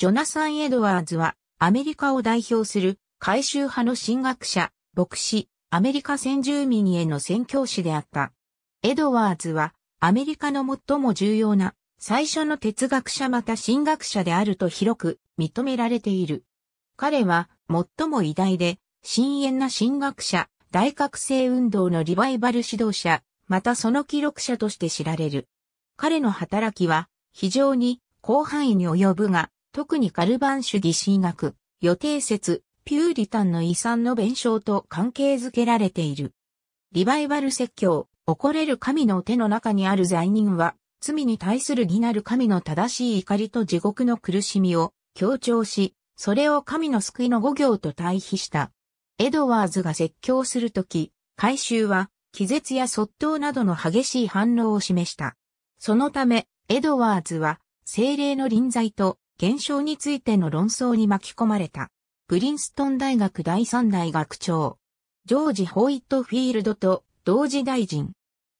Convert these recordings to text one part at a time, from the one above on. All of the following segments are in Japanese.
ジョナサン・エドワーズは、アメリカを代表する改宗派の神学者、牧師、アメリカ先住民への宣教師であった。エドワーズは、アメリカの最も重要な最初の哲学者また神学者であると広く認められている。彼は最も偉大で深淵な神学者、大覚醒運動のリバイバル指導者、またその記録者として知られる。彼の働きは非常に広範囲に及ぶが、特にカルバン主義神学、予定説、ピューリタンの遺産の弁償と関係づけられている。リバイバル説教、怒れる神の手の中にある罪人は、罪に対する義なる神の正しい怒りと地獄の苦しみを強調し、それを神の救いの五行と対比した。エドワーズが説教するとき、回収は、気絶や卒倒などの激しい反応を示した。そのため、エドワーズは、精霊の臨在と現象についての論争に巻き込まれた。プリンストン大学第三大学長。ジョージ・ホイットフィールドと同時大臣。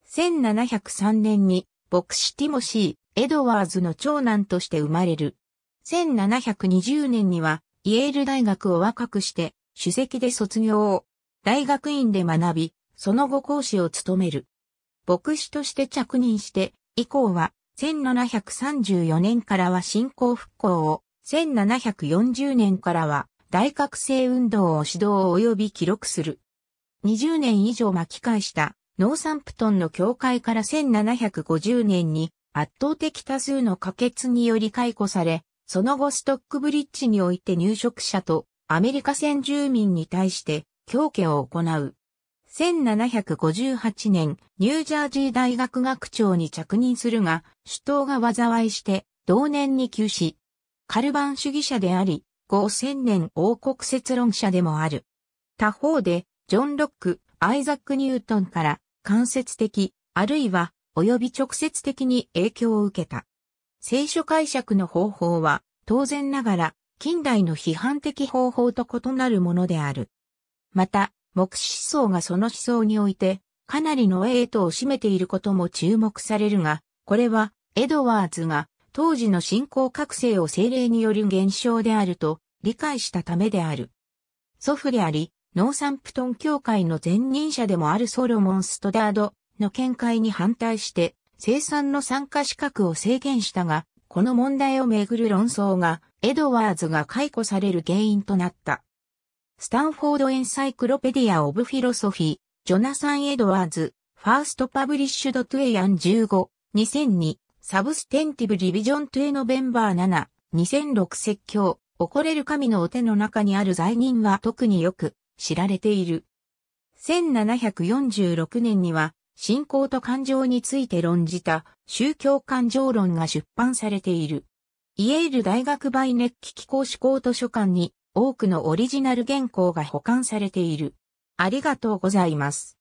1703年に牧師ティモシー・エドワーズの長男として生まれる。1720年にはイェール大学を若くして主席で卒業を大学院で学び、その後講師を務める。牧師として着任して、以降は1734年からは振興復興を、1740年からは大学生運動を指導及び記録する。20年以上巻き返したノーサンプトンの教会から1750年に圧倒的多数の可決により解雇され、その後ストックブリッジにおいて入植者とアメリカ先住民に対して協議を行う。1758年、ニュージャージー大学学長に着任するが、首頭が災いして、同年に急死。カルバン主義者であり、5000年王国説論者でもある。他方で、ジョン・ロック、アイザック・ニュートンから間接的、あるいは及び直接的に影響を受けた。聖書解釈の方法は、当然ながら、近代の批判的方法と異なるものである。また、目視思想がその思想において、かなりのエイトを占めていることも注目されるが、これは、エドワーズが、当時の信仰覚醒を精霊による現象であると、理解したためである。祖父であり、ノーサンプトン教会の前任者でもあるソロモン・ストダードの見解に反対して、生産の参加資格を制限したが、この問題をめぐる論争が、エドワーズが解雇される原因となった。スタンフォード・エンサイクロペディア・オブ・フィロソフィー、ジョナサン・エドワーズ、ファースト・パブリッシュド・トゥエヤン15、2002、サブステンティブ・リビジョン・トゥエ・ノベンバー7、2006説教、怒れる神のお手の中にある罪人は特によく知られている。1746年には、信仰と感情について論じた宗教感情論が出版されている。イエール大学バイネッキ機構図書館に多くのオリジナル原稿が保管されている。ありがとうございます。